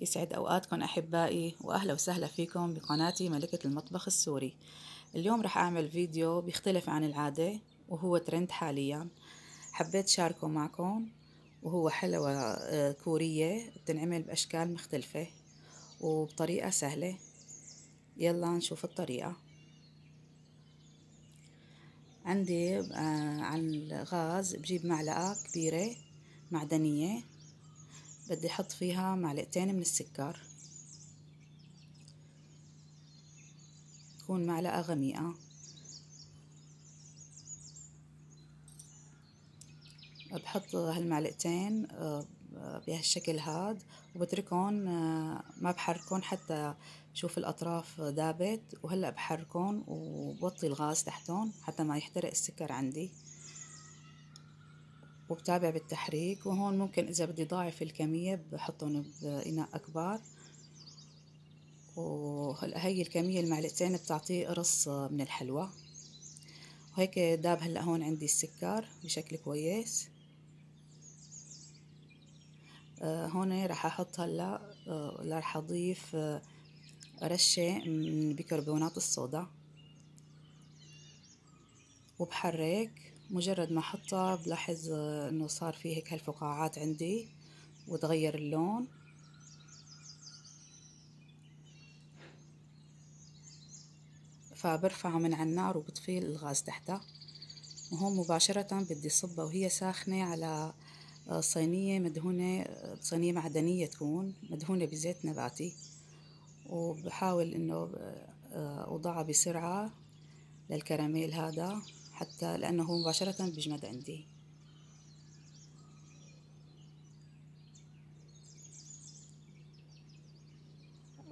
يسعد أوقاتكم أحبائي وأهلا وسهلا فيكم بقناتي ملكة المطبخ السوري اليوم رح أعمل فيديو بيختلف عن العادة وهو ترند حاليا حبيت شاركه معكم وهو حلوى آه، كورية بتنعمل بأشكال مختلفة وبطريقة سهلة يلا نشوف الطريقة عندي آه، على الغاز بجيب معلقة كبيرة معدنية بدي أحط فيها معلقتين من السكر تكون معلقة غميقة بحط هالمعلقتين آه، بهالشكل هاد وبتركهم آه، ما بحركهم حتى شوف الأطراف دابت وهلأ بحركهم وبوطي الغاز تحتهم حتى ما يحترق السكر عندي وبتابع بالتحريك وهون ممكن إذا بدي ضاعف الكمية بحطهم بإناء أكبر وهلا هي الكمية المعلقتين بتعطيه قرص من الحلوى وهيك داب هلا هون عندي السكر بشكل كويس آه، هون راح أحط هلا آه، راح أضيف آه، رشة من بيكربونات الصودا وبحرك مجرد ما احطها بلاحظ انه صار فيه هيك هالفقاعات عندي وتغير اللون فبرفعه من على النار وبطفي الغاز تحتها وهون مباشرة بدي صبها وهي ساخنة على آه، صينية مدهونة آه، صينية معدنية تكون مدهونة بزيت نباتي وبحاول انه آه، اوضعها بسرعة للكراميل هذا حتى لأنه مباشرة بيجمد عندي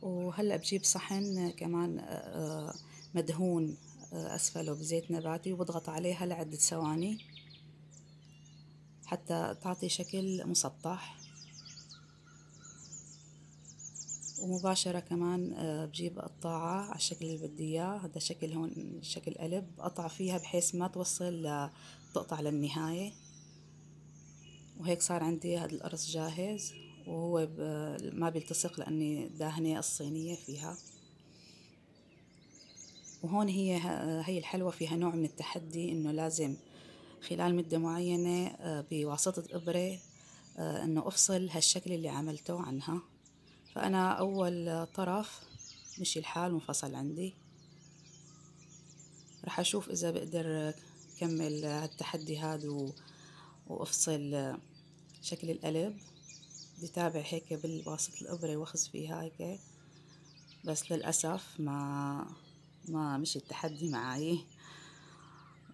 وهلأ بجيب صحن كمان آه، آه، مدهون آه، أسفله بزيت نباتي وبضغط عليها لعدة ثواني حتى تعطي شكل مسطح ومباشرة كمان آه، بجيب قطاعة على الشكل اللي بدي اياه هذا شكل هون شكل قلب بقطع فيها بحيث ما توصل تقطع للنهاية وهيك صار عندي هذا القرص جاهز وهو ما بيلتصق لأني داهنة الصينية فيها وهون هي آه، هي الحلوة فيها نوع من التحدي إنه لازم خلال مدة معينة آه، بواسطة إبرة إنه أفصل هالشكل اللي عملته عنها فأنا أول طرف مشي الحال منفصل عندي رح أشوف إذا بقدر كمل هالتحدي هاد و... وأفصل شكل القلب بدي تابع هيك بالواسطة الإبرة وأخذ فيها هيك بس للأسف ما ما مشي التحدي معاي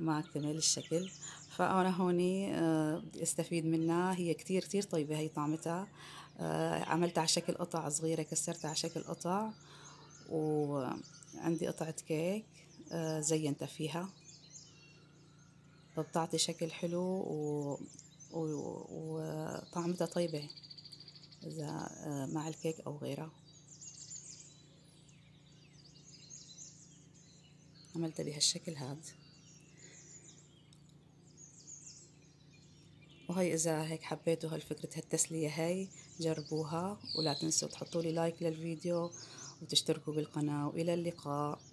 ما كمل الشكل فأنا هوني بدي آه، أستفيد منها هي كتير كتير طيبة هي طعمتها آه، عملتها على شكل قطع صغيرة كسرتها على شكل قطع وعندي قطعة كيك آه، زينتها فيها فبتعطي شكل حلو و... وطعمتها و... طيبة إذا مع الكيك أو غيرها عملتها بهالشكل هذا وهي إذا هيك حبيتوا هالفكرة هالتسلية هاي جربوها ولا تنسوا تحطوا لي لايك للفيديو وتشتركوا بالقناة وإلى اللقاء